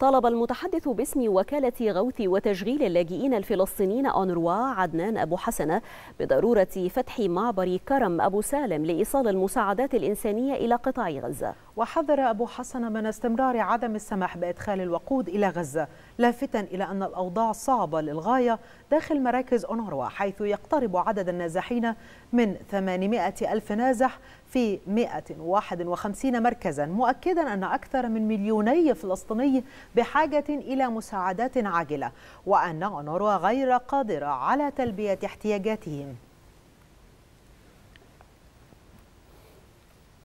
طالب المتحدث باسم وكالة غوث وتشغيل اللاجئين الفلسطينيين أونروا عدنان أبو حسنة بضرورة فتح معبر كرم أبو سالم لإيصال المساعدات الإنسانية إلى قطاع غزة وحذر أبو حسنة من استمرار عدم السماح بإدخال الوقود إلى غزة لافتا إلى أن الأوضاع صعبة للغاية داخل مراكز أونروا حيث يقترب عدد النازحين من 800 ألف نازح في 151 مركزا مؤكدا أن أكثر من مليوني فلسطيني بحاجة إلى مساعدات عاجلة وأن نوروا غير قادرة على تلبية احتياجاتهم